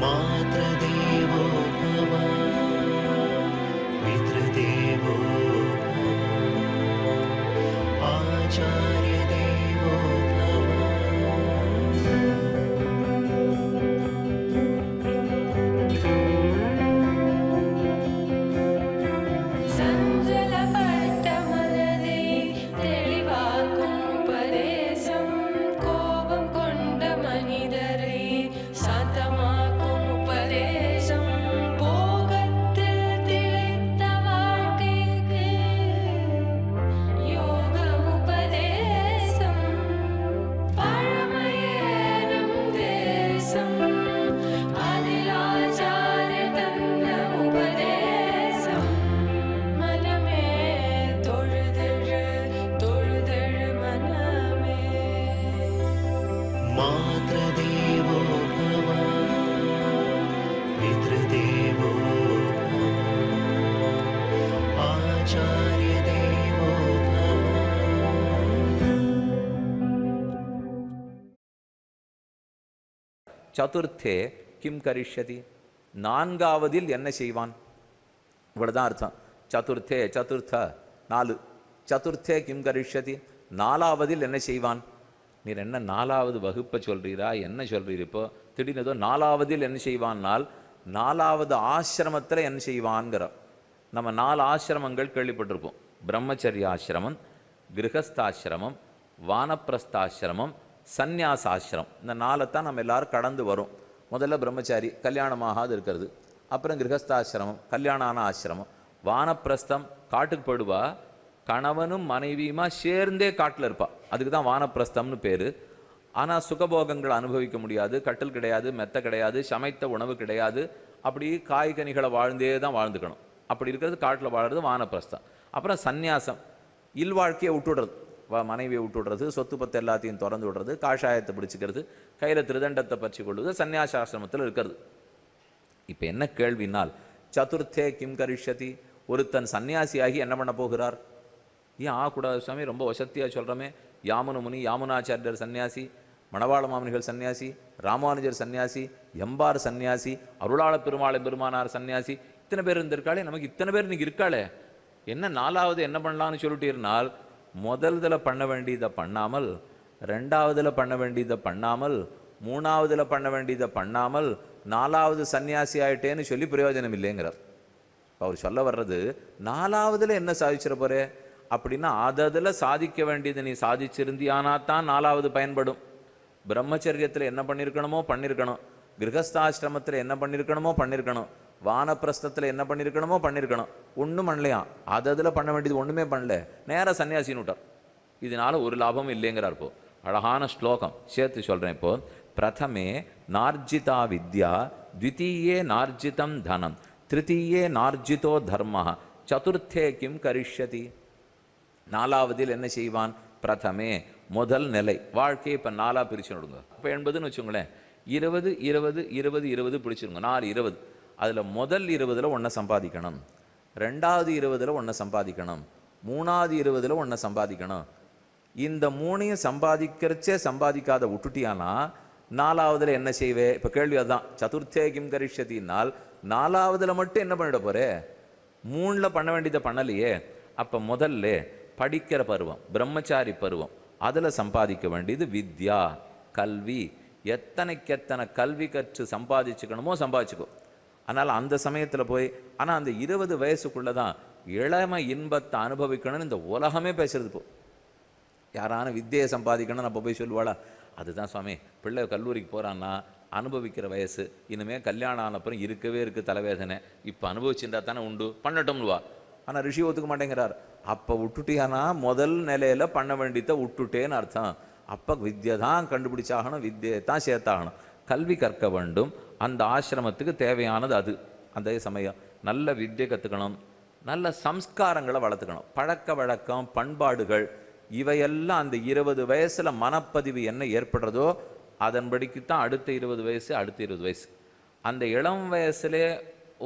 My. சதுர்த்தே கிம் கரிஷதி நான்காவதில் என்ன செய்வான் இவ்வளோதான் அர்த்தம் சதுர்த்தே சதுர்த்த நாலு சதுர்த்தே கிம் கரிஷதி நாலாவதில் என்ன செய்வான் நீர் என்ன நாலாவது வகுப்பை சொல்கிறீரா என்ன சொல்கிறீர் இப்போ திடீர்னதோ நாலாவதில் என்ன செய்வான்னால் நாலாவது ஆசிரமத்தில் என்ன செய்வான்ங்கிற நம்ம நாலு ஆசிரமங்கள் கேள்விப்பட்டிருப்போம் பிரம்மச்சரிய ஆசிரமம் கிரகஸ்தாசிரமம் வானப்பிரஸ்தாசிரமம் சந்நியாச இந்த இந்த தான் நம்ம எல்லோரும் கடந்து வரும் முதல்ல பிரம்மச்சாரி கல்யாணமாகாது இருக்கிறது அப்புறம் கிரகஸ்தாசிரமம் கல்யாணான ஆசிரமம் வானப்பிரஸ்தம் காட்டுக்கு போடுவா கணவனும் மனைவியுமா சேர்ந்தே காட்டில் இருப்பா அதுக்கு தான் வானப்பிரஸ்தம்னு பேர் ஆனால் சுகபோகங்களை அனுபவிக்க முடியாது கட்டில் கிடையாது மெத்த கிடையாது சமைத்த உணவு கிடையாது அப்படி காய்கனிகளை வாழ்ந்தே தான் வாழ்ந்துக்கணும் அப்படி இருக்கிறது காட்டில் வாழ்கிறது வானப்பிரஸ்தம் அப்புறம் சந்நியாசம் இல்வாழ்க்கையை விட்டுடுறது மனைவியை விட்டு விடுறது சொத்து பத்து எல்லாத்தையும் திறந்து விடுறது காஷாயத்தை பிடிச்சிக்கிறது கையில் திருதண்டத்தை பற்றி கொள்வது சன்னியாசாசிரமத்தில் இருக்கிறது இப்போ என்ன கேள்வினால் சதுர்த்தே கிம் கரிஷதி ஒருத்தன் சன்னியாசியாகி என்ன பண்ண போகிறார் ஏன் ஆகக்கூடாது சுவாமி ரொம்ப வசத்தியாக சொல்கிறோமே யாமுன முனி யாமுனாச்சாரியர் சன்னியாசி மணவாள மாமனிகள் சன்னியாசி ராமானுஜர் சன்னியாசி எம்பார் சன்னியாசி அருளாள பெருமாளை பெருமானார் சன்னியாசி இத்தனை பேர் இருந்திருக்காளே நமக்கு இத்தனை பேர் இன்னைக்கு இருக்காளே என்ன நாலாவது என்ன பண்ணலான்னு சொல்லிட்டு இருந்தால் முதல்தில் பண்ண வேண்டியதை பண்ணாமல் ரெண்டாவதில் பண்ண வேண்டியதை பண்ணாமல் மூணாவதில் பண்ண வேண்டியதை பண்ணாமல் நாலாவது சன்னியாசி ஆகிட்டேன்னு சொல்லி பிரயோஜனம் இல்லைங்கிறார் அவர் சொல்ல வர்றது நாலாவதில் என்ன சாதிச்சிட போகிறே அப்படின்னா அதில் சாதிக்க வேண்டியது நீ சாதிச்சிருந்தியானா தான் நாலாவது பயன்படும் பிரம்மச்சரியத்தில் என்ன பண்ணியிருக்கணுமோ பண்ணியிருக்கணும் கிரகஸ்தாசிரமத்தில் என்ன பண்ணியிருக்கணுமோ பண்ணியிருக்கணும் வானப்பிரஸ்தத்தில் என்ன பண்ணியிருக்கணுமோ பண்ணியிருக்கணும் ஒன்றும் பண்ணலையா அது அதில் பண்ண வேண்டியது ஒன்றுமே பண்ணல நேராக சன்னியாசின்னு விட்டார் இதனால் ஒரு லாபமும் இல்லைங்கிறார் இப்போ அழகான ஸ்லோகம் சேர்த்து சொல்கிறேன் இப்போது பிரதமே நார்ஜிதா வித்யா த்வித்தீயே நார்ஜிதம் தனம் திருத்தீயே நார்ஜிதோ தர்ம சதுர்த்தே கிம் கரிஷதி நாலாவதில் என்ன செய்வான் பிரதமே முதல் நிலை வாழ்க்கையை இப்போ நாலாக பிரிச்சு விடுங்க இப்போ எண்பதுன்னு வச்சுங்களேன் இருபது இருபது இருபது இருபது பிடிச்சிருங்க நாலு இருபது அதில் முதல் இருபதில் ஒன்றை சம்பாதிக்கணும் ரெண்டாவது இருபதில் ஒன்றை சம்பாதிக்கணும் மூணாவது இருபதில் ஒன்றை சம்பாதிக்கணும் இந்த மூணையும் சம்பாதிக்கிறச்சே சம்பாதிக்காத விட்டுட்டியானா நாலாவதில் என்ன செய்வே இப்போ கேள்வி அதுதான் சதுர்த்தே கிம் கரிஷத்தினால் நாலாவதில் மட்டும் என்ன பண்ணிட போறே மூணில் பண்ண வேண்டியதை பண்ணலையே அப்போ முதல்ல படிக்கிற பருவம் பிரம்மச்சாரி பருவம் அதில் சம்பாதிக்க வேண்டியது வித்யா கல்வி எத்தனைக்கு எத்தனை கல்வி கற்று சம்பாதிச்சுக்கணுமோ சம்பாதிச்சுக்கும் அதனால் அந்த சமயத்தில் போய் ஆனால் அந்த இருபது வயசுக்குள்ளே தான் இளமை இன்பத்தை அனுபவிக்கணும்னு இந்த உலகமே பேசுகிறது இப்போ யாரான வித்தியை சம்பாதிக்கணும்னு அப்போ போய் சொல்லுவாளா அதுதான் சுவாமி பிள்ளை கல்லூரிக்கு போகிறான்னா அனுபவிக்கிற வயசு இனிமேல் கல்யாணம் ஆன அப்புறம் இருக்கவே இருக்குது தலைவேதனை இப்போ அனுபவிச்சுட்டா தானே உண்டு பண்ணட்டும்னு வா ஆனால் ரிஷி ஒத்துக்க மாட்டேங்கிறார் அப்போ விட்டுட்டியானா முதல் நிலையில் பண்ண வேண்டியதை விட்டுட்டேன்னு அர்த்தம் அப்போ வித்தியை தான் கண்டுபிடிச்சாகணும் வித்தியை தான் சேர்த்தாகணும் கல்வி கற்க வேண்டும் அந்த ஆசிரமத்துக்கு தேவையானது அது அந்த சமயம் நல்ல வித்தியை கற்றுக்கணும் நல்ல சம்ஸ்காரங்களை வளர்த்துக்கணும் பழக்க வழக்கம் பண்பாடுகள் இவையெல்லாம் அந்த இருபது வயசில் மனப்பதிவு என்ன ஏற்படுறதோ அதன்படிக்கு தான் அடுத்த இருபது வயசு அடுத்த இருபது வயசு அந்த இளம் வயசுலே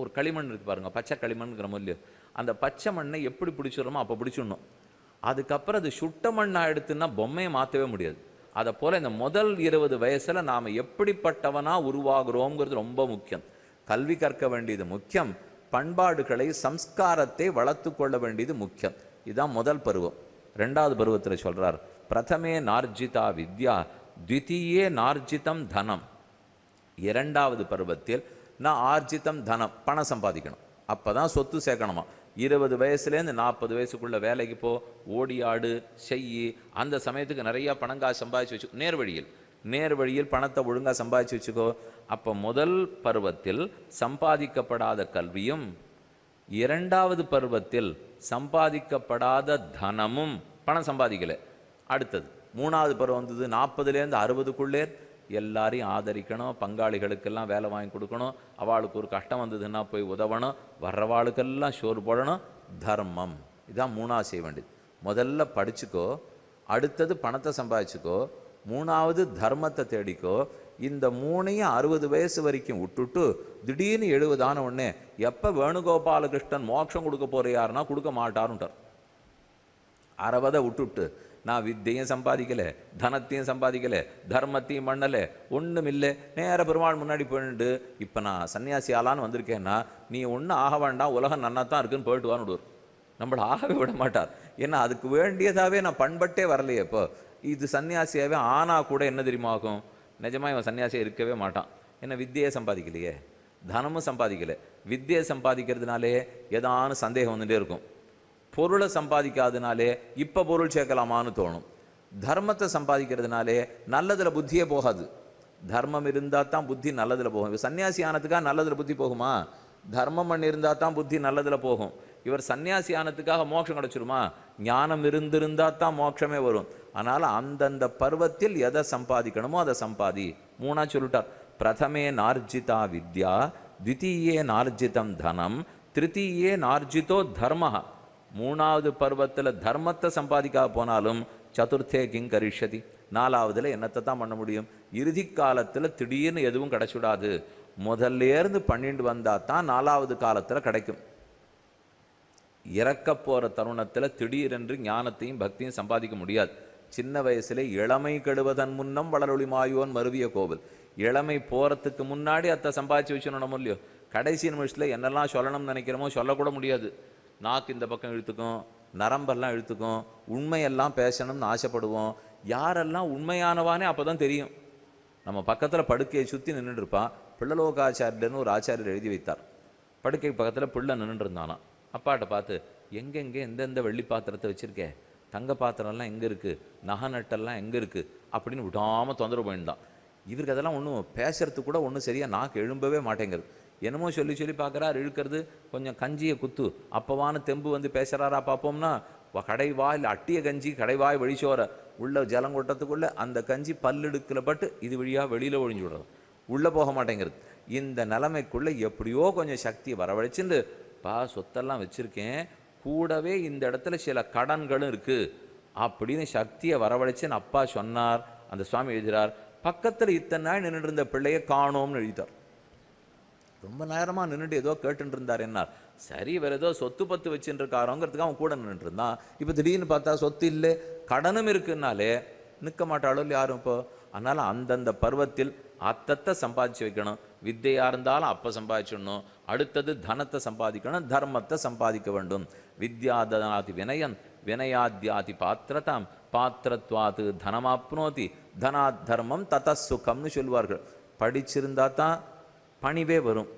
ஒரு களிமண் இருக்குது பாருங்கள் பச்சை களிமண்ங்கிற மொழியோ அந்த பச்சை மண்ணை எப்படி பிடிச்சிடணுமோ அப்போ பிடிச்சிடணும் அதுக்கப்புறம் அது சுட்ட மண்ணாக எடுத்துன்னா பொம்மையை மாற்றவே முடியாது அதை போல் இந்த முதல் இருபது வயசில் நாம் எப்படிப்பட்டவனாக உருவாகிறோங்கிறது ரொம்ப முக்கியம் கல்வி கற்க வேண்டியது முக்கியம் பண்பாடுகளை சம்ஸ்காரத்தை வளர்த்து கொள்ள வேண்டியது முக்கியம் இதுதான் முதல் பருவம் ரெண்டாவது பருவத்தில் சொல்கிறார் பிரதமே நார்ஜிதா வித்யா த்வித்தீயே நார்ஜிதம் தனம் இரண்டாவது பருவத்தில் நான் ஆர்ஜித்தம் தனம் பணம் சம்பாதிக்கணும் அப்போ தான் சொத்து சேர்க்கணுமா இருபது வயசுலேருந்து நாற்பது வயசுக்குள்ளே வேலைக்கு போ ஓடியாடு செய் அந்த சமயத்துக்கு நிறையா பணங்கா சம்பாதிச்சு வச்சு நேர் வழியில் நேர் வழியில் பணத்தை ஒழுங்காக சம்பாதிச்சு வச்சுக்கோ அப்போ முதல் பருவத்தில் சம்பாதிக்கப்படாத கல்வியும் இரண்டாவது பருவத்தில் சம்பாதிக்கப்படாத தனமும் பணம் சம்பாதிக்கலை அடுத்தது மூணாவது பருவம் வந்தது நாற்பதுலேருந்து அறுபதுக்குள்ளே எல்லாரையும் ஆதரிக்கணும் பங்காளிகளுக்கெல்லாம் வேலை வாங்கி கொடுக்கணும் அவளுக்கு ஒரு கஷ்டம் வந்ததுன்னா போய் உதவணும் வர்றவாளுக்கெல்லாம் ஷோர் போடணும் தர்மம் இதான் மூணாவது செய்ய வேண்டியது முதல்ல படிச்சுக்கோ அடுத்தது பணத்தை சம்பாதிச்சுக்கோ மூணாவது தர்மத்தை தேடிக்கோ இந்த மூணையும் அறுபது வயசு வரைக்கும் விட்டுட்டு திடீர்னு எழுபதான உடனே எப்போ வேணுகோபாலகிருஷ்ணன் மோட்சம் கொடுக்க போகிற யாருன்னா கொடுக்க மாட்டாருன்ட்டார் அறுபதை விட்டுட்டு நான் வித்தையும் சம்பாதிக்கலை தனத்தையும் சம்பாதிக்கலை தர்மத்தையும் பண்ணலை ஒன்றும் இல்லை நேர பெருமாள் முன்னாடி போயிட்டு இப்போ நான் சன்னியாசி ஆளான்னு வந்திருக்கேன்னா நீ ஒன்றும் ஆக வேண்டாம் உலகம் நன்னா தான் இருக்குன்னு போயிட்டு வான்னு நம்மளை ஆகவே விட மாட்டார் ஏன்னா அதுக்கு வேண்டியதாகவே நான் பண்பட்டே வரலையே இப்போ இது சன்னியாசியாகவே ஆனால் கூட என்ன தெரியுமா ஆகும் நிஜமாக இவன் சன்னியாசியாக இருக்கவே மாட்டான் என்ன வித்தியை சம்பாதிக்கலையே தனமும் சம்பாதிக்கலை வித்தியை சம்பாதிக்கிறதுனாலே ஏதான சந்தேகம் வந்துகிட்டே இருக்கும் பொருளை சம்பாதிக்காதனாலே இப்போ பொருள் சேர்க்கலாமான்னு தோணும் தர்மத்தை சம்பாதிக்கிறதுனாலே நல்லதில் புத்தியே போகாது தர்மம் இருந்தால் தான் புத்தி நல்லதில் போகும் இவர் சன்னியாசி ஆனதுக்காக நல்லதில் புத்தி போகுமா தர்மம் பண்ணியிருந்தால் தான் புத்தி நல்லதில் போகும் இவர் சன்னியாசி ஆனதுக்காக மோட்சம் கிடச்சிருமா ஞானம் இருந்திருந்தால் தான் மோட்சமே வரும் ஆனால் அந்தந்த பருவத்தில் எதை சம்பாதிக்கணுமோ அதை சம்பாதி மூணா சொல்லிட்டார் பிரதமே நார்ஜிதா வித்யா தித்தீயே நார்ஜிதம் தனம் திருத்தீயே நார்ஜிதோ தர்மஹா மூணாவது பருவத்தில் தர்மத்தை சம்பாதிக்காக போனாலும் சதுர்த்தே கிங் கரிஷதி நாலாவதுல என்னத்தை தான் பண்ண முடியும் இறுதி காலத்தில் திடீர்னு எதுவும் கிடச்சிடாது முதல்லேருந்து பன்னெண்டு வந்தால் தான் நாலாவது காலத்தில் கிடைக்கும் இறக்க போகிற தருணத்தில் திடீரென்று ஞானத்தையும் பக்தியும் சம்பாதிக்க முடியாது சின்ன வயசுல இளமை கெடுவதன் முன்னம் வளரொளி மாயோன் மருவிய கோவில் இளமை போகிறதுக்கு முன்னாடி அத்தை சம்பாதிச்சு வச்சுனோம் இல்லையோ கடைசி நிமிஷத்தில் என்னெல்லாம் சொல்லணும்னு நினைக்கிறோமோ சொல்லக்கூட முடியாது நாக்கு இந்த பக்கம் இழுத்துக்கும் நரம்பெல்லாம் இழுத்துக்கும் உண்மையெல்லாம் பேசணும்னு ஆசைப்படுவோம் யாரெல்லாம் உண்மையானவானே அப்போ தான் தெரியும் நம்ம பக்கத்தில் படுக்கையை சுற்றி நின்றுட்டு பிள்ளலோகாச்சாரியர்னு ஒரு ஆச்சாரியர் எழுதி வைத்தார் படுக்கை பக்கத்தில் பிள்ளை நின்றுட்டு இருந்தானா அப்பாட்ட பார்த்து எங்கெங்கே எந்தெந்த வெள்ளி பாத்திரத்தை வச்சுருக்கேன் தங்க பாத்திரம்லாம் எங்கே இருக்குது நகை நட்டெல்லாம் எங்கே இருக்குது அப்படின்னு விடாமல் தொந்தரவு பண்ணியிருந்தான் இவருக்கு அதெல்லாம் ஒன்றும் பேசுறதுக்கு கூட ஒன்றும் சரியாக நாக்கு எழும்பவே மாட்டேங்குது என்னமோ சொல்லி சொல்லி பார்க்குறாரு இழுக்கிறது கொஞ்சம் கஞ்சியை குத்து அப்பவான தெம்பு வந்து பேசுகிறாரா பார்ப்போம்னா இல்லை அட்டிய கஞ்சி கடைவாய் வழிச்சோர உள்ள ஜலங்கொட்டத்துக்குள்ளே அந்த கஞ்சி பல்லெடுக்கில் பட்டு இது வழியாக வெளியில் ஒழிஞ்சு விடுறது உள்ளே போக மாட்டேங்கிறது இந்த நிலைமைக்குள்ளே எப்படியோ கொஞ்சம் சக்தியை வரவழைச்சுண்டு பா சொத்தெல்லாம் வச்சுருக்கேன் கூடவே இந்த இடத்துல சில கடன்களும் இருக்குது அப்படின்னு சக்தியை வரவழைச்சுன்னு அப்பா சொன்னார் அந்த சுவாமி எழுதுகிறார் பக்கத்தில் இத்தனை நாள் நின்றுட்டு இருந்த பிள்ளையை காணோம்னு எழுதிட்டார் ரொம்ப நேரமாக நின்றுட்டு ஏதோ கேட்டுட்டு இருந்தார் என்னார் சரி வேறு ஏதோ சொத்து பத்து வச்சுட்டு அவன் கூட நின்றுட்டு இருந்தான் இப்போ திடீர்னு பார்த்தா சொத்து இல்லை கடனும் இருக்குன்னாலே நிற்க மாட்டாளோ யாரும் இப்போ அதனால் அந்தந்த பருவத்தில் அத்தத்தை சம்பாதிச்சு வைக்கணும் வித்தையாக இருந்தாலும் அப்போ சம்பாதிச்சிடணும் அடுத்தது தனத்தை சம்பாதிக்கணும் தர்மத்தை சம்பாதிக்க வேண்டும் வித்யாதனாதி வினயன் வினயாத்யாதி பாத்திரதாம் பாத்திரத்வாத்து தனமாப்னோதி தனாத் தர்மம் தத சுகம்னு சொல்வார்கள் படிச்சிருந்தா தான் பணிவே வரும்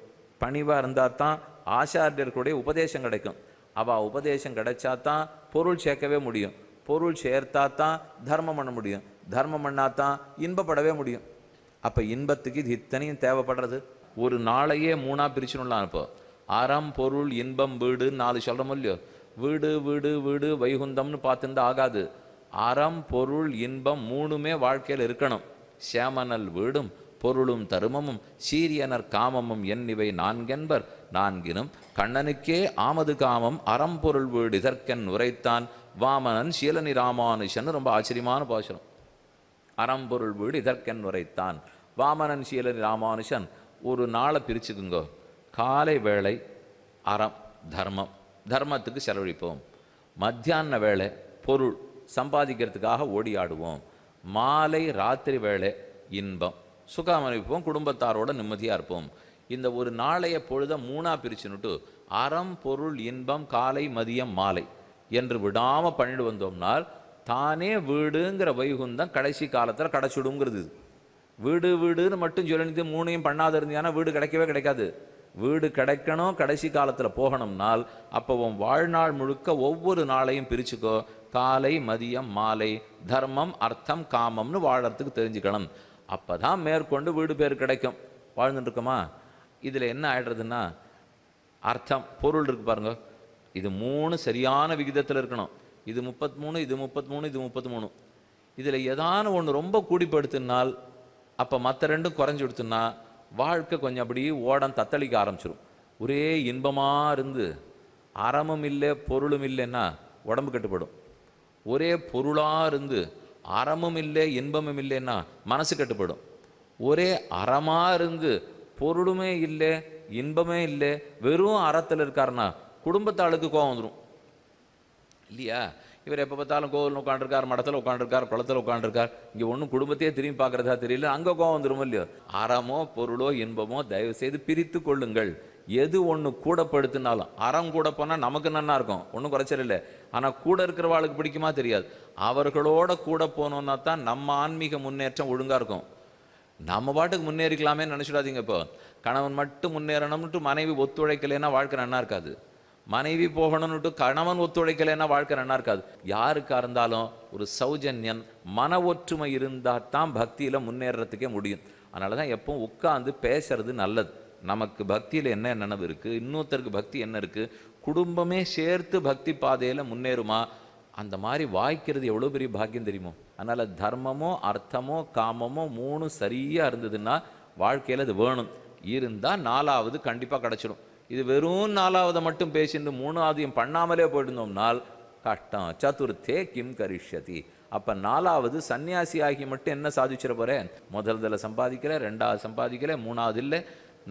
பணிவாக இருந்தால் தான் ஆச்சாரியர்களுடைய உபதேசம் கிடைக்கும் அவள் உபதேசம் கிடைச்சா தான் பொருள் சேர்க்கவே முடியும் பொருள் சேர்த்தா தான் தர்மம் பண்ண முடியும் தர்மம் பண்ணால் தான் இன்பப்படவே முடியும் அப்போ இன்பத்துக்கு இது இத்தனையும் தேவைப்படுறது ஒரு நாளையே மூணாக பிரிச்சுணும்லாம் இப்போ அறம் பொருள் இன்பம் வீடுன்னு நாலு சொல்கிறோம் இல்லையோ வீடு வீடு வீடு வைகுந்தம்னு பார்த்துருந்தா ஆகாது அறம் பொருள் இன்பம் மூணுமே வாழ்க்கையில் இருக்கணும் சேமனல் வீடும் பொருளும் தருமமும் சீரியனர் காமமும் என்னிவை நான்கென்பர் நான்கினும் கண்ணனுக்கே ஆமது காமம் அறம்பொருள் வீடு இதற்கென் உரைத்தான் வாமனன் சீலனி ராமானுஷன் ரொம்ப ஆச்சரியமான பாசுரம் அறம்பொருள் வீடு இதற்கென் உரைத்தான் வாமனன் சீலனி ராமானுஷன் ஒரு நாளை பிரிச்சுக்குங்க காலை வேளை அறம் தர்மம் தர்மத்துக்கு செலவழிப்போம் மத்தியான வேலை பொருள் சம்பாதிக்கிறதுக்காக ஓடியாடுவோம் மாலை ராத்திரி வேலை இன்பம் சுகம் அனுப்பிப்போம் குடும்பத்தாரோட நிம்மதியாக இருப்போம் இந்த ஒரு நாளைய பொழுத மூணாக பிரிச்சுன்னுட்டு அறம் பொருள் இன்பம் காலை மதியம் மாலை என்று விடாமல் பண்ணிட்டு வந்தோம்னால் தானே வீடுங்கிற வைகுந்தம் கடைசி காலத்தில் கிடச்சிடுங்கிறது வீடு வீடுன்னு மட்டும் சொல்லிட்டு மூணையும் பண்ணாத இருந்தியானா வீடு கிடைக்கவே கிடைக்காது வீடு கிடைக்கணும் கடைசி காலத்தில் போகணும்னால் அப்போ உன் வாழ்நாள் முழுக்க ஒவ்வொரு நாளையும் பிரிச்சுக்கோ காலை மதியம் மாலை தர்மம் அர்த்தம் காமம்னு வாழறதுக்கு தெரிஞ்சுக்கணும் அப்போ தான் மேற்கொண்டு வீடு பேர் கிடைக்கும் வாழ்ந்துட்டுருக்கோமா இதில் என்ன ஆகிடுறதுன்னா அர்த்தம் பொருள் இருக்குது பாருங்க இது மூணு சரியான விகிதத்தில் இருக்கணும் இது முப்பத்தி மூணு இது முப்பத்தி மூணு இது முப்பத்தி மூணு இதில் ஏதான ஒன்று ரொம்ப கூடிப்படுத்தினால் அப்போ மற்ற ரெண்டும் குறைஞ்சி கொடுத்துன்னா வாழ்க்கை கொஞ்சம் அப்படியே ஓடம் தத்தளிக்க ஆரம்பிச்சிடும் ஒரே இன்பமாக இருந்து அறமும் இல்லை பொருளும் இல்லைன்னா உடம்பு கட்டுப்படும் ஒரே பொருளாக இருந்து அறமும் இல்லை இன்பமும் இல்லைன்னா மனசு கட்டுப்படும் ஒரே அறமாக இருந்து பொருளுமே இல்லை இன்பமே இல்லை வெறும் அறத்தில் இருக்காருன்னா குடும்பத்தாளுக்கு கோவம் வந்துடும் இல்லையா இவர் எப்போ பார்த்தாலும் கோவில் உட்காண்டிருக்கார் மடத்தில் உட்காண்டிருக்கார் குளத்தில் உட்காண்டிருக்கார் இங்கே ஒன்றும் குடும்பத்தையே திரும்பி பார்க்குறதா தெரியல அங்கே கோவம் வந்துடும் இல்லையோ அறமோ பொருளோ இன்பமோ தயவு செய்து பிரித்து கொள்ளுங்கள் எது ஒன்று கூடப்படுத்தினாலும் அறம் கூட போனால் நமக்கு நன்னா இருக்கும் ஒன்றும் குறைச்சல் இல்லை ஆனால் கூட இருக்கிறவாளுக்கு பிடிக்குமா தெரியாது அவர்களோட கூட போனோம்னா தான் நம்ம ஆன்மீக முன்னேற்றம் ஒழுங்காக இருக்கும் நம்ம பாட்டுக்கு முன்னேறிக்கலாமே நினச்சிடாதீங்க இப்போ கணவன் மட்டும் முன்னேறணும்ட்டு மனைவி ஒத்துழைக்கலைன்னா வாழ்க்கை நல்லா இருக்காது மனைவி போகணும்னுட்டு கணவன் ஒத்துழைக்கலைன்னா வாழ்க்கை நல்லா இருக்காது யாருக்காக இருந்தாலும் ஒரு சௌஜன்யன் மன ஒற்றுமை இருந்தால் தான் பக்தியில் முன்னேறத்துக்கே முடியும் அதனால தான் எப்போ உட்காந்து பேசுறது நல்லது நமக்கு பக்தியில் என்ன நினைவு இருக்குது இன்னொருத்தருக்கு பக்தி என்ன இருக்குது குடும்பமே சேர்த்து பக்தி பாதையில் முன்னேறுமா அந்த மாதிரி வாய்க்கிறது எவ்வளோ பெரிய பாக்கியம் தெரியுமோ அதனால் தர்மமோ அர்த்தமோ காமமோ மூணு சரியாக இருந்ததுன்னா வாழ்க்கையில் அது வேணும் இருந்தால் நாலாவது கண்டிப்பாக கிடச்சிடும் இது வெறும் நாலாவதை மட்டும் பேசிட்டு மூணாவதையும் பண்ணாமலே போயிருந்தோம்னால் கஷ்டம் சதுர்த்தே கிம் கரிஷதி அப்போ நாலாவது சன்னியாசி ஆகி மட்டும் என்ன சாதிச்சிட போகிறேன் தலை சம்பாதிக்கல ரெண்டாவது சம்பாதிக்கல மூணாவது இல்லை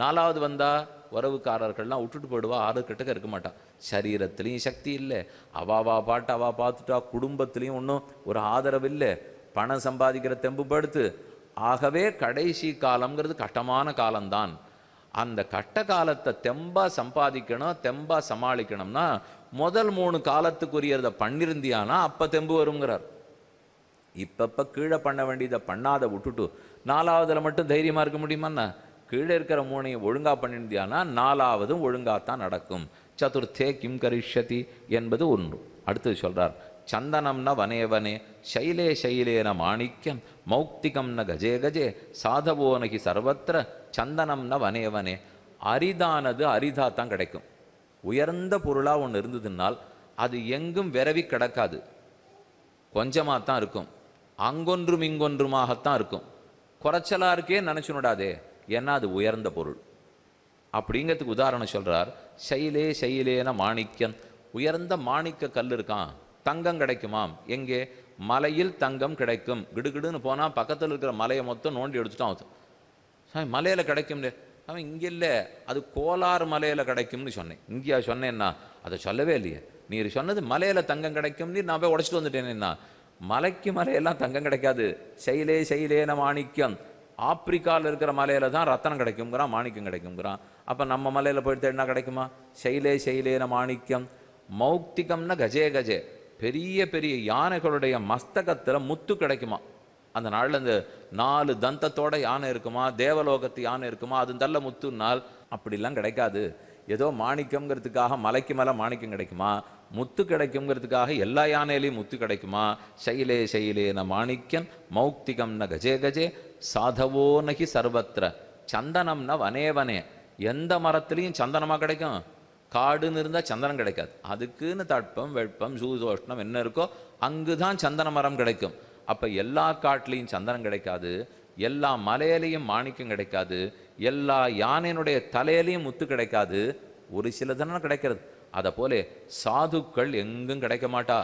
நாலாவது வந்தால் உறவுக்காரர்கள்லாம் விட்டுட்டு போயிடுவா ஆறு கிட்டக்க இருக்க மாட்டான் சரீரத்துலேயும் சக்தி இல்லை அவாவா பாட்டு அவா பார்த்துட்டா குடும்பத்துலேயும் ஒன்றும் ஒரு ஆதரவு இல்லை பணம் சம்பாதிக்கிற தெம்பு படுத்து ஆகவே கடைசி காலங்கிறது கட்டமான காலம்தான் அந்த கட்ட காலத்தை தெம்பாக சம்பாதிக்கணும் தெம்பாக சமாளிக்கணும்னா முதல் மூணு காலத்துக்குரியதை பண்ணிருந்தியானா அப்போ தெம்பு வருங்கிறார் இப்பப்போ கீழே பண்ண வேண்டியதை பண்ணாத விட்டுட்டு நாலாவதில் மட்டும் தைரியமாக இருக்க முடியுமாண்ணா கீழே இருக்கிற மூனையை ஒழுங்காக பண்ணியிருந்தியானா நாலாவதும் ஒழுங்காக தான் நடக்கும் சதுர்த்தே கிம் கரிஷதி என்பது ஒன்று அடுத்தது சொல்கிறார் சந்தனம்ன வனேவனே சைலே சைலேன மாணிக்கம் மௌக்திகம்ன கஜே கஜே சாதவோனகி சர்வத்திர சந்தனம்ன வனேவனே அரிதானது அரிதாக தான் கிடைக்கும் உயர்ந்த பொருளாக ஒன்று இருந்ததுனால் அது எங்கும் விரவி கிடக்காது கொஞ்சமாக தான் இருக்கும் அங்கொன்றும் இங்கொன்றுமாகத்தான் இருக்கும் குறைச்சலாக இருக்கே நினச்சுனுடாதே ஏன்னா அது உயர்ந்த பொருள் அப்படிங்கிறதுக்கு உதாரணம் சொல்கிறார் செயலே செயலேன மாணிக்கம் உயர்ந்த மாணிக்க கல் இருக்கான் தங்கம் கிடைக்குமாம் எங்கே மலையில் தங்கம் கிடைக்கும் கிடுகிடுன்னு போனால் பக்கத்தில் இருக்கிற மலையை மொத்தம் நோண்டி எடுத்துட்டான் அவன் மலையில் கிடைக்கும் அவன் இங்கே இல்லை அது கோலாறு மலையில் கிடைக்கும்னு சொன்னேன் இங்கேயா சொன்னேன்னா அதை சொல்லவே இல்லையே நீர் சொன்னது மலையில் தங்கம் கிடைக்கும்னு நான் போய் உடச்சிட்டு வந்துட்டேனேன்னா மலைக்கு மலையெல்லாம் தங்கம் கிடைக்காது செயலே செயலேன மாணிக்கம் ஆப்பிரிக்காவில் இருக்கிற மலையில் தான் ரத்தனம் கிடைக்குங்கிறான் மாணிக்கம் கிடைக்குங்கிறான் அப்போ நம்ம மலையில் போயிட்டு என்ன கிடைக்குமா செயலே செயலேன மாணிக்கம் மௌக்திகம்னா கஜே கஜே பெரிய பெரிய யானைகளுடைய மஸ்தகத்தில் முத்து கிடைக்குமா அந்த நாளில் இந்த நாலு தந்தத்தோட யானை இருக்குமா தேவலோகத்து யானை இருக்குமா அது தள்ள முத்துனால் அப்படிலாம் கிடைக்காது ஏதோ மாணிக்கம்ங்கிறதுக்காக மலைக்கு மேலே மாணிக்கம் கிடைக்குமா முத்து கிடைக்குங்கிறதுக்காக எல்லா யானையிலையும் முத்து கிடைக்குமா செயலே செயலே ந மாணிக்கம் மௌக்திகம் ந கஜே கஜே சாதவோ நகி சர்வத்திர சந்தனம்னா வனேவனே எந்த மரத்துலேயும் சந்தனமாக கிடைக்கும் காடுன்னு இருந்தால் சந்தனம் கிடைக்காது அதுக்குன்னு தட்பம் வெட்பம் சூதோஷ்ணம் என்ன இருக்கோ அங்கு தான் சந்தன மரம் கிடைக்கும் அப்போ எல்லா காட்டிலையும் சந்தனம் கிடைக்காது எல்லா மலையிலையும் மாணிக்கம் கிடைக்காது எல்லா யானையினுடைய தலையிலையும் முத்து கிடைக்காது ஒரு சில தானே கிடைக்கிறது அதை போல சாதுக்கள் எங்கும் கிடைக்க மாட்டா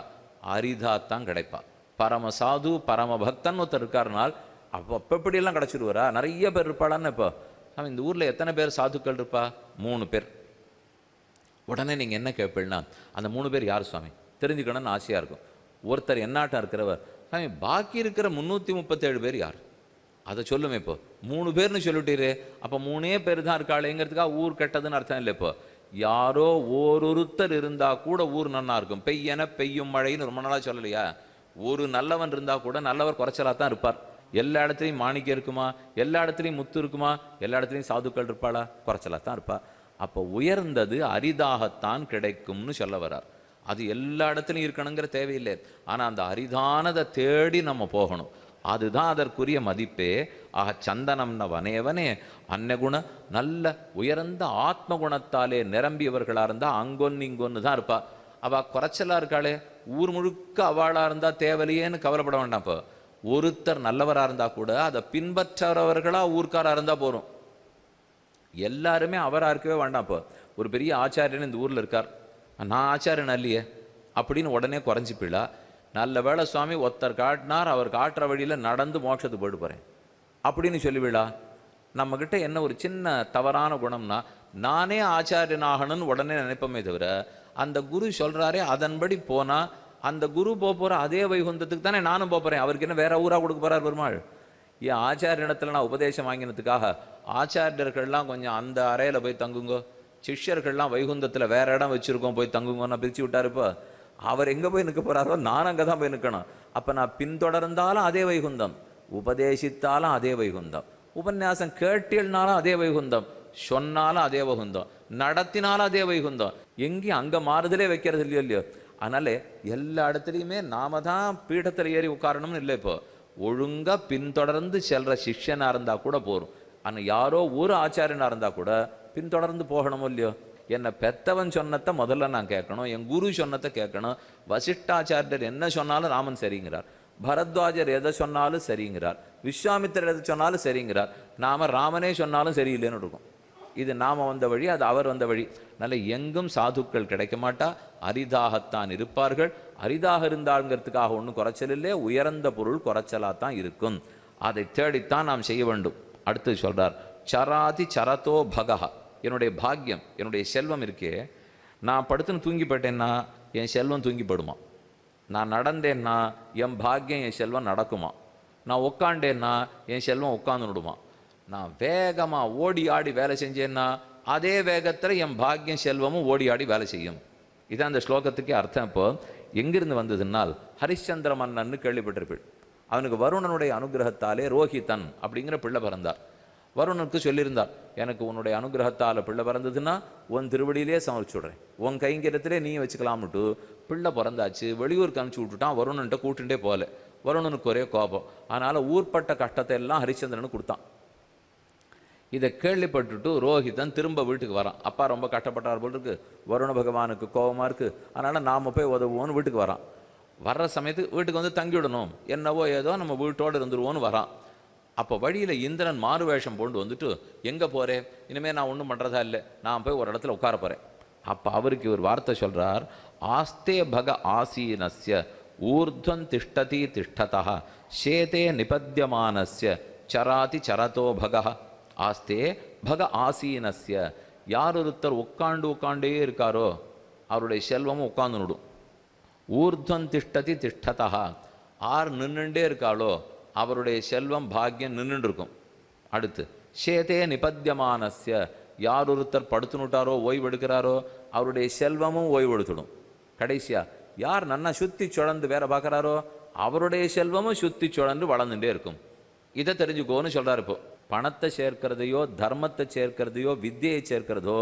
அரிதாத்தான் கிடைப்பா பரம சாது பரம பக்தன் ஒருத்தர் இருக்காருனால் அப்போ அப்போ இப்படியெல்லாம் கிடச்சிடுவாரா நிறைய பேர் இருப்பாளான்னு இப்போ ஆமாம் இந்த ஊரில் எத்தனை பேர் சாதுக்கள் இருப்பா மூணு பேர் உடனே நீங்கள் என்ன கேட்பீங்கன்னா அந்த மூணு பேர் யார் சுவாமி தெரிஞ்சுக்கணும்னு ஆசையாக இருக்கும் ஒருத்தர் என்னாட்டம் இருக்கிறவர் சாமி பாக்கி இருக்கிற முந்நூற்றி முப்பத்தேழு பேர் யார் அதை சொல்லுமே இப்போ மூணு பேர்னு சொல்லிட்டீரு அப்போ மூணே பேர் தான் இருக்காளேங்கிறதுக்காக ஊர் கெட்டதுன்னு அர்த்தம் இல்லை இப்போ யாரோ ஓரொருத்தர் இருந்தால் கூட ஊர் நன்னாக இருக்கும் பெய்யன பெய்யும் மழைன்னு ரொம்ப நாளாக சொல்லலையா ஒரு நல்லவன் இருந்தால் கூட நல்லவர் குறைச்சலாக தான் இருப்பார் எல்லா இடத்துலையும் மாணிக்கம் இருக்குமா எல்லா இடத்துலையும் முத்து இருக்குமா எல்லா இடத்துலையும் சாதுக்கள் இருப்பாளா குறைச்சலாக தான் இருப்பா அப்போ உயர்ந்தது அரிதாகத்தான் கிடைக்கும்னு சொல்ல வரார் அது எல்லா இடத்துலையும் இருக்கணுங்கிற தேவையில்லை ஆனால் அந்த அரிதானதை தேடி நம்ம போகணும் அதுதான் அதற்குரிய மதிப்பே ஆக சந்தனம்ன வனையவனே அன்னகுண நல்ல உயர்ந்த ஆத்ம குணத்தாலே நிரம்பியவர்களாக இருந்தால் அங்கொன்னு இங்கொன்னு தான் இருப்பா அவள் குறைச்சலாக இருக்காளே ஊர் முழுக்க அவளாக இருந்தால் தேவையிலேன்னு கவலைப்பட வேண்டாம் இப்போ ஒருத்தர் நல்லவராக இருந்தால் கூட அதை பின்பற்றவர்களாக ஊர்க்காராக இருந்தால் போகிறோம் எல்லாருமே அவராக இருக்கவே வேண்டாம் இப்போ ஒரு பெரிய ஆச்சாரியன் இந்த ஊரில் இருக்கார் நான் ஆச்சாரியன் அல்லையே அப்படின்னு உடனே குறைஞ்சி போயிடா நல்ல வேலை சுவாமி ஒருத்தர் காட்டினார் அவர் காட்டுற வழியில் நடந்து மோட்சத்துக்கு போயிட்டு போகிறேன் அப்படின்னு சொல்லிவிடா நம்மக்கிட்ட என்ன ஒரு சின்ன தவறான குணம்னா நானே ஆச்சாரியனாகணும்னு உடனே நினைப்போமே தவிர அந்த குரு சொல்கிறாரே அதன்படி போனால் அந்த குரு போகிற அதே வைகுந்தத்துக்கு தானே நானும் போகிறேன் அவருக்கு என்ன வேற ஊராக கொடுக்க போகிறார் பெருமாள் ஏன் ஆச்சாரியனிடத்தில் நான் உபதேசம் வாங்கினதுக்காக ஆச்சாரியர்கள்லாம் கொஞ்சம் அந்த அறையில் போய் தங்குங்கோ சிஷ்யர்கள்லாம் வைகுந்தத்தில் வேற இடம் வச்சுருக்கோம் போய் தங்குங்கன்னு பிரித்து விட்டார் இப்போ அவர் எங்கே போய் நிற்க போகிறாரோ நான் அங்கே தான் போய் நிற்கணும் அப்போ நான் பின்தொடர்ந்தாலும் அதே வைகுந்தம் உபதேசித்தாலும் அதே வைகுந்தம் உபன்யாசம் கேட்டியல்னாலும் அதே வைகுந்தம் சொன்னாலும் அதே வைகுந்தம் நடத்தினாலும் அதே வைகுந்தம் எங்கேயும் அங்கே மாறுதலே வைக்கிறது இல்லையோ இல்லையோ அதனால் எல்லா இடத்துலையுமே நாம தான் பீடத்தில் ஏறி உட்காரணும்னு இல்லை இப்போ ஒழுங்காக பின்தொடர்ந்து செல்கிற சிஷ்யனாக இருந்தால் கூட போகிறோம் ஆனால் யாரோ ஒரு ஆச்சாரியனாக இருந்தால் கூட பின்தொடர்ந்து போகணுமோ இல்லையோ என்னை பெத்தவன் சொன்னத்தை முதல்ல நான் கேட்கணும் என் குரு சொன்னத்தை கேட்கணும் வசிஷ்டாச்சாரியர் என்ன சொன்னாலும் ராமன் சரிங்கிறார் பரத்வாஜர் எதை சொன்னாலும் சரிங்கிறார் விஸ்வாமித்திரர் எதை சொன்னாலும் சரிங்கிறார் நாம் ராமனே சொன்னாலும் சரியில்லைன்னு இருக்கும் இது நாம் வந்த வழி அது அவர் வந்த வழி நல்ல எங்கும் சாதுக்கள் கிடைக்க மாட்டா அரிதாகத்தான் இருப்பார்கள் அரிதாக இருந்தாளுங்கிறதுக்காக ஒன்றும் குறைச்சல் இல்லை உயர்ந்த பொருள் குறைச்சலாக தான் இருக்கும் அதை தேடித்தான் நாம் செய்ய வேண்டும் அடுத்து சொல்கிறார் சராதி சரதோ பகா என்னுடைய பாக்கியம் என்னுடைய செல்வம் இருக்கே நான் படுத்துன்னு தூங்கி போயிட்டேன்னா என் செல்வம் தூங்கிப்படுமா நான் நடந்தேன்னா என் பாக்கியம் என் செல்வம் நடக்குமா நான் உட்காண்டேன்னா என் செல்வம் உட்காந்து விடுமா நான் வேகமாக ஓடி ஆடி வேலை செஞ்சேன்னா அதே வேகத்தில் என் பாக்கியம் செல்வமும் ஓடி ஆடி வேலை செய்யும் இதான் அந்த ஸ்லோகத்துக்கே அர்த்தம் இப்போ எங்கிருந்து வந்ததுன்னால் ஹரிச்சந்திர மன்னன்னு கேள்விப்பட்டிருப்பீள் அவனுக்கு வருணனுடைய அனுகிரகத்தாலே ரோஹிதன் அப்படிங்கிற பிள்ளை பிறந்தார் வருணனுக்கு சொல்லியிருந்தார் எனக்கு உன்னுடைய அனுகிரகத்தால் பிள்ளை பிறந்ததுன்னா உன் திருவடியிலே சமைச்சு விடுறேன் உன் கைங்கிறத்திலே நீ வச்சுக்கலாம்ட்டு பிள்ளை பிறந்தாச்சு வெளியூருக்கு கணிச்சு விட்டுட்டான் வருணன்ட்ட கூட்டுண்டே போகல வருணனுக்கு ஒரே கோபம் அதனால் ஊர்பட்ட கஷ்டத்தை எல்லாம் ஹரிச்சந்திரனுக்கு கொடுத்தான் இதை கேள்விப்பட்டுட்டு ரோஹிதன் திரும்ப வீட்டுக்கு வரான் அப்பா ரொம்ப கஷ்டப்பட்டார் போல் இருக்கு வருண பகவானுக்கு கோபமாக இருக்குது அதனால் நாம் போய் உதவுவோன்னு வீட்டுக்கு வரான் வர்ற சமயத்துக்கு வீட்டுக்கு வந்து தங்கிவிடணும் என்னவோ ஏதோ நம்ம வீட்டோடு இருந்துருவோன்னு வரான் அப்போ வழியில் இந்திரன் மாறு வேஷம் போண்டு வந்துட்டு எங்கே போகிறேன் இனிமேல் நான் ஒன்றும் பண்ணுறதா இல்லை நான் போய் ஒரு இடத்துல உட்கார போகிறேன் அப்போ அவருக்கு ஒரு வார்த்தை சொல்கிறார் ஆஸ்தே பக ஆசீனஸ்ய ஊர்துவன் திஷ்டதி திஷ்டதா சேதே நிபத்தியமானஸ்ய சராதி சரதோ பகா ஆஸ்தே பக ஆசீனஸ்ய யார் ஒருத்தர் உட்காண்டு உட்காண்டே இருக்காரோ அவருடைய செல்வமும் உட்காந்து நடும் ஊர்துவம் திஷ்டதி திஷ்டதா ஆர் நின்றுண்டே இருக்காளோ அவருடைய செல்வம் பாக்கியம் நின்றுருக்கும் அடுத்து சேதே நிபத்தியமானஸ்ய யார் ஒருத்தர் படுத்துனுட்டாரோ ஓய்வெடுக்கிறாரோ அவருடைய செல்வமும் ஓய்வெடுத்துடும் கடைசியா யார் நன்னா சுத்தி சுழந்து வேற பார்க்குறாரோ அவருடைய செல்வமும் சுத்தி சுழந்து வளர்ந்துட்டே இருக்கும் இதை தெரிஞ்சுக்கோன்னு சொல்கிறார் இப்போ பணத்தை சேர்க்கிறதையோ தர்மத்தை சேர்க்கிறதையோ வித்தியை சேர்க்கிறதோ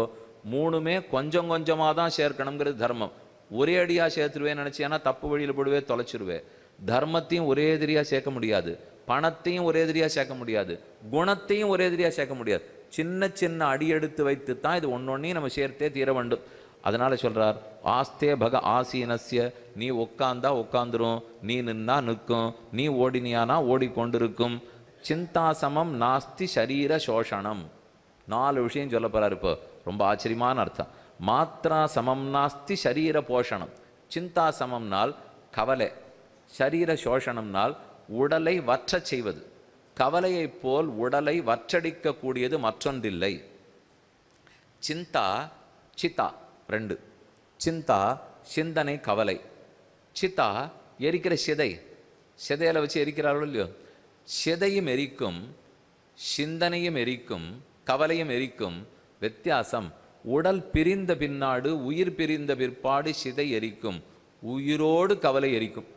மூணுமே கொஞ்சம் கொஞ்சமாக தான் சேர்க்கணுங்கிறது தர்மம் ஒரே அடியாக சேர்த்துருவேன் நினச்சேன்னா தப்பு வழியில் போடுவே தொலைச்சிருவேன் தர்மத்தையும் ஒரே எதிரியாக சேர்க்க முடியாது பணத்தையும் ஒரே எதிரியாக சேர்க்க முடியாது குணத்தையும் ஒரே எதிரியாக சேர்க்க முடியாது சின்ன சின்ன அடி எடுத்து வைத்து தான் இது ஒன்றொன்னையும் நம்ம சேர்த்தே தீர வேண்டும் அதனால் சொல்கிறார் ஆஸ்தே பக ஆசீனஸ்ய நீ உட்காந்தா உட்காந்துரும் நீ நின்னா நிற்கும் நீ ஓடினியானா ஓடிக்கொண்டிருக்கும் இருக்கும் சிந்தாசமம் நாஸ்தி சரீர சோஷணம் நாலு விஷயம் சொல்ல போகிறார் இப்போ ரொம்ப ஆச்சரியமான அர்த்தம் மாத்ரா சமம் நாஸ்தி சரீர போஷணம் சிந்தா சமம்னால் கவலை சரீர சோஷணம்னால் உடலை வற்றச் செய்வது கவலையைப் போல் உடலை வற்றடிக்கக்கூடியது மற்றொன்றில்லை சிந்தா சித்தா ரெண்டு சிந்தா சிந்தனை கவலை சித்தா எரிக்கிற சிதை சிதையில் வச்சு எரிக்கிறார்களோ இல்லையோ சிதையும் எரிக்கும் சிந்தனையும் எரிக்கும் கவலையும் எரிக்கும் வித்தியாசம் உடல் பிரிந்த பின்னாடு உயிர் பிரிந்த பிற்பாடு சிதை எரிக்கும் உயிரோடு கவலை எரிக்கும்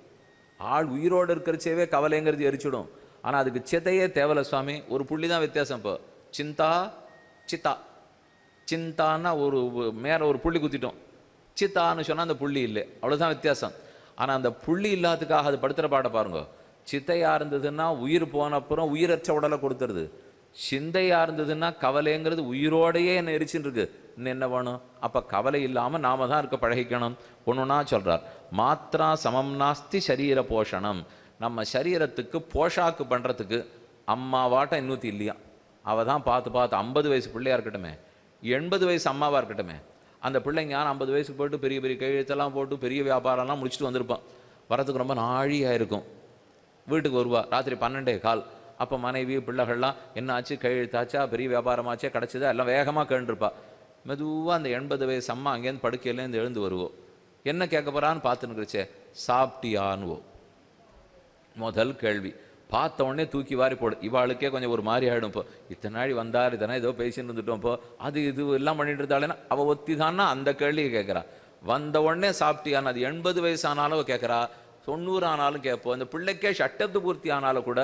ஆள் உயிரோடு இருக்கிறச்சேவே கவலைங்கிறது எரிச்சிடும் ஆனால் அதுக்கு சிதையே தேவலை சுவாமி ஒரு புள்ளி தான் வித்தியாசம் இப்போ சிந்தா சித்தா சிந்தானா ஒரு மேலே ஒரு புள்ளி குத்திட்டோம் சித்தான்னு சொன்னால் அந்த புள்ளி இல்லை அவ்வளோதான் வித்தியாசம் ஆனால் அந்த புள்ளி இல்லாததுக்காக அது படுத்துகிற பாட்டை பாருங்கள் சித்தையாக இருந்ததுன்னா உயிர் போன அப்புறம் உயிரற்ற உடலை கொடுத்துருது சிந்தையாக இருந்ததுன்னா கவலைங்கிறது உயிரோடையே என்ன எரிச்சுன்னு இன்னும் என்ன வேணும் அப்போ கவலை இல்லாமல் நாம தான் இருக்க பழகிக்கணும் ஒன்றுனா சொல்கிறார் மாத்திரா சமம் நாஸ்தி சரீர போஷணம் நம்ம சரீரத்துக்கு போஷாக்கு பண்ணுறதுக்கு அம்மா வாட்டம் இன்னூற்றி இல்லையா அவள் தான் பார்த்து பார்த்து ஐம்பது வயசு பிள்ளையாக இருக்கட்டுமே எண்பது வயசு அம்மாவாக இருக்கட்டுமே அந்த பிள்ளைங்க யாரும் ஐம்பது வயசு போட்டு பெரிய பெரிய கையெழுத்தெல்லாம் போட்டு பெரிய வியாபாரம்லாம் முடிச்சுட்டு வந்திருப்பான் வரதுக்கு ரொம்ப நாழியாக இருக்கும் வீட்டுக்கு வருவா ராத்திரி பன்னெண்டே கால் அப்போ மனைவி பிள்ளைகள்லாம் என்ன ஆச்சு கையெழுத்தாச்சா பெரிய வியாபாரமாச்சா கிடச்சிதா எல்லாம் வேகமாக கேண்டிருப்பா மெதுவாக அந்த எண்பது வயசு அம்மா அங்கேருந்து படுக்கையிலேருந்து எழுந்து வருவோம் என்ன கேட்க போகிறான்னு பார்த்துன்னு சாப்பிட்டியான்வோ முதல் கேள்வி பார்த்த உடனே தூக்கி வாரி போடு இவாளுக்கே கொஞ்சம் ஒரு மாதிரி ஆகிடும் இப்போ இத்தனை நாள் வந்தார் இதனா ஏதோ பேசின்னு இருந்துட்டோம் இப்போ அது இது எல்லாம் பண்ணிட்டு இருந்தாலேன்னா அவள் ஒத்தி தான்னா அந்த கேள்வியை கேட்குறா வந்த உடனே சாப்பிட்டியான்னு அது எண்பது வயசானாலும் கேட்குறா தொண்ணூறு ஆனாலும் கேட்போம் அந்த பிள்ளைக்கே சட்டத்து பூர்த்தி ஆனாலும் கூட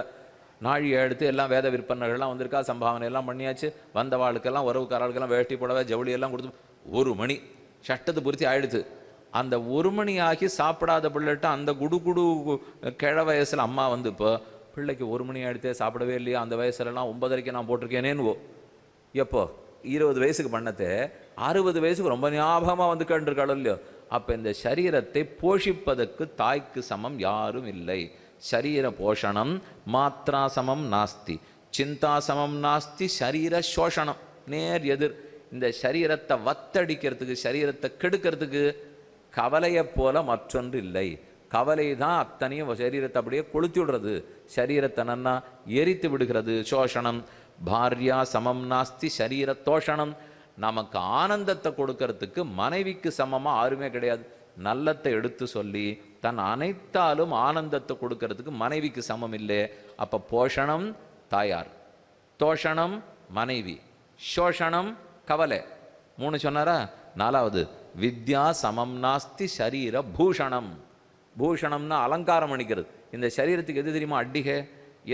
நாழியை எடுத்து எல்லாம் வேத விற்பனர்கள்லாம் வந்திருக்கா சம்பாவனை எல்லாம் பண்ணியாச்சு வந்த வாழ்க்கெல்லாம் உறவுக்காரர்களுக்கெல்லாம் வேட்டி புடவை ஜவுளி எல்லாம் கொடுத்து ஒரு மணி சட்டத்து பூர்த்தி ஆயிடுது அந்த ஒரு மணி ஆகி சாப்பிடாத பிள்ளைகிட்ட அந்த குடு குடு கிழ வயசில் அம்மா வந்து இப்போ பிள்ளைக்கு ஒரு மணி ஆகிடுத்தே சாப்பிடவே இல்லையா அந்த வயசுலலாம் ஒன்பதரைக்கு நான் போட்டிருக்கேனேன்னுவோ எப்போ இருபது வயசுக்கு பண்ணத்தே அறுபது வயசுக்கு ரொம்ப ஞாபகமாக வந்து கேட்டுருக்காளோ இல்லையோ அப்போ இந்த சரீரத்தை போஷிப்பதற்கு தாய்க்கு சமம் யாரும் இல்லை சரீர போஷணம் மாத்ரா சமம் நாஸ்தி சிந்தா சமம் நாஸ்தி சரீர சோஷணம் நேர் எதிர் இந்த சரீரத்தை வத்தடிக்கிறதுக்கு சரீரத்தை கெடுக்கிறதுக்கு கவலையை போல மற்றொன்று இல்லை கவலை தான் அத்தனையும் சரீரத்தை அப்படியே கொளுத்தி விடுறது சரீரத்தை நன்னா எரித்து விடுகிறது சோஷணம் பாரியா சமம் நாஸ்தி சரீர தோஷணம் நமக்கு ஆனந்தத்தை கொடுக்கறதுக்கு மனைவிக்கு சமமாக யாருமே கிடையாது நல்லத்தை எடுத்து சொல்லி தன் அனைத்தாலும் ஆனந்தத்தை கொடுக்கறதுக்கு மனைவிக்கு சமம் இல்லை அப்போ போஷணம் தாயார் தோஷணம் மனைவி சோஷணம் கவலை மூணு சொன்னாரா நாலாவது வித்யா சமம் நாஸ்தி சரீர பூஷணம் பூஷணம்னா அலங்காரம் அணிக்கிறது இந்த சரீரத்துக்கு எது தெரியுமா அட்டிகை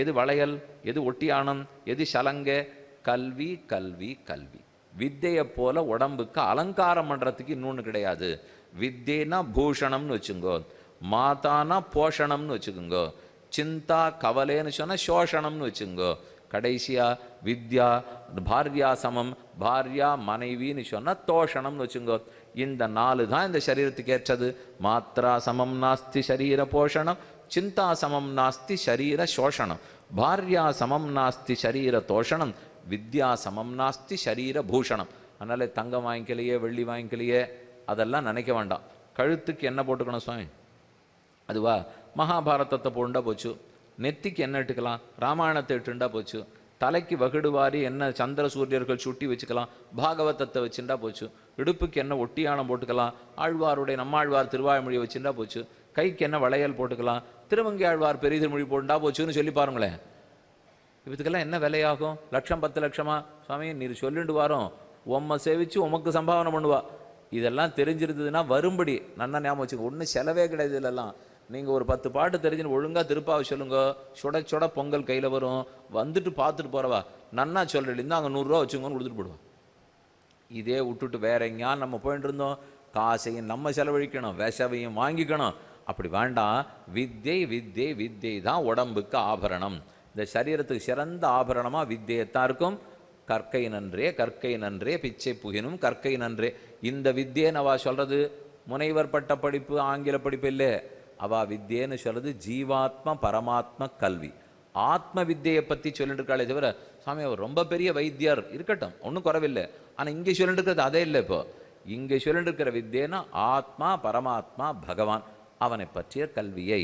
எது வளையல் எது ஒட்டியானம் எது சலங்கை கல்வி கல்வி கல்வி வித்தையை போல் உடம்புக்கு அலங்காரம் பண்ணுறதுக்கு இன்னொன்று கிடையாது வித்தேனா பூஷணம்னு வச்சுங்கோ மாதானா போஷணம்னு வச்சுக்கோங்கோ சிந்தா கவலைன்னு சொன்னால் சோஷணம்னு வச்சுங்கோ கடைசியாக வித்யா பாரியா சமம் பாரியா மனைவின்னு சொன்னால் தோஷணம்னு வச்சுங்கோ இந்த நாலு தான் இந்த சரீரத்துக்கு ஏற்றது மாத்ரா சமம் நாஸ்தி சரீர போஷணம் சிந்தா சமம் நாஸ்தி சரீர சோஷணம் பாரியா சமம் நாஸ்தி சரீர தோஷணம் வித்யா சமம் நாஸ்தி சரீர பூஷணம் அதனால் தங்கம் வாங்கிக்கலையே வெள்ளி வாங்கிக்கலையே அதெல்லாம் நினைக்க வேண்டாம் கழுத்துக்கு என்ன போட்டுக்கணும் சுவாமி அதுவா மகாபாரதத்தை போண்டா போச்சு நெத்திக்கு என்ன இட்டுக்கலாம் ராமாயணத்தை எட்டுண்டா போச்சு தலைக்கு வகுடுவாரி என்ன சந்திர சூரியர்கள் சுட்டி வச்சுக்கலாம் பாகவதத்தை வச்சுட்டா போச்சு இடுப்புக்கு என்ன ஒட்டியானம் போட்டுக்கலாம் ஆழ்வாருடைய நம்மாழ்வார் திருவாய்மொழியை வச்சுட்டா போச்சு கைக்கு என்ன வளையல் போட்டுக்கலாம் திருவங்கி ஆழ்வார் பெரிய திருமொழி போட்டுண்டா போச்சுன்னு சொல்லி பாருங்களேன் இதுக்கெல்லாம் என்ன விலையாகும் லட்சம் பத்து லட்சமா சுவாமி நீர் சொல்லிட்டு வரோம் உம்மை சேவிச்சு உமக்கு சம்பாவனை பண்ணுவா இதெல்லாம் தெரிஞ்சிருந்ததுன்னா வரும்படி நல்லா ஞாபகம் வச்சுக்கோங்க ஒன்றும் செலவே கிடையாது இதெல்லாம் நீங்கள் ஒரு பத்து பாட்டு தெரிஞ்சுன்னு ஒழுங்காக திருப்பாவை சொல்லுங்க சுட சுட பொங்கல் கையில் வரும் வந்துட்டு பார்த்துட்டு போகிறவா நன்னா சொல்லிட்டு அங்கே நூறுரூவா வச்சுங்கன்னு கொடுத்துட்டு போடுவான் இதே விட்டுட்டு வேற எங்கேயா நம்ம போயிட்டு இருந்தோம் காசையும் நம்ம செலவழிக்கணும் விஷவையும் வாங்கிக்கணும் அப்படி வேண்டாம் வித்தை வித்தை வித்தை தான் உடம்புக்கு ஆபரணம் இந்த சரீரத்துக்கு சிறந்த ஆபரணமாக வித்தியத்தான் இருக்கும் கற்கை நன்றே கற்கை நன்றே பிச்சை புகினும் கற்கை நன்றே இந்த வித்தியை அவா சொல்கிறது முனைவர் பட்ட படிப்பு ஆங்கில படிப்பு இல்லை அவா வித்தியன்னு சொல்கிறது ஜீவாத்ம பரமாத்ம கல்வி ஆத்ம வித்தியை பற்றி சொல்லிட்டு இருக்காளே தவிர சாமி அவர் ரொம்ப பெரிய வைத்தியர் இருக்கட்டும் ஒன்றும் குறவில்லை ஆனால் இங்கே சொல்லிட்டு இருக்கிறது அதே இல்லை இப்போ இங்கே சொல்லிட்டு இருக்கிற வித்தியன்னா ஆத்மா பரமாத்மா பகவான் அவனை பற்றிய கல்வியை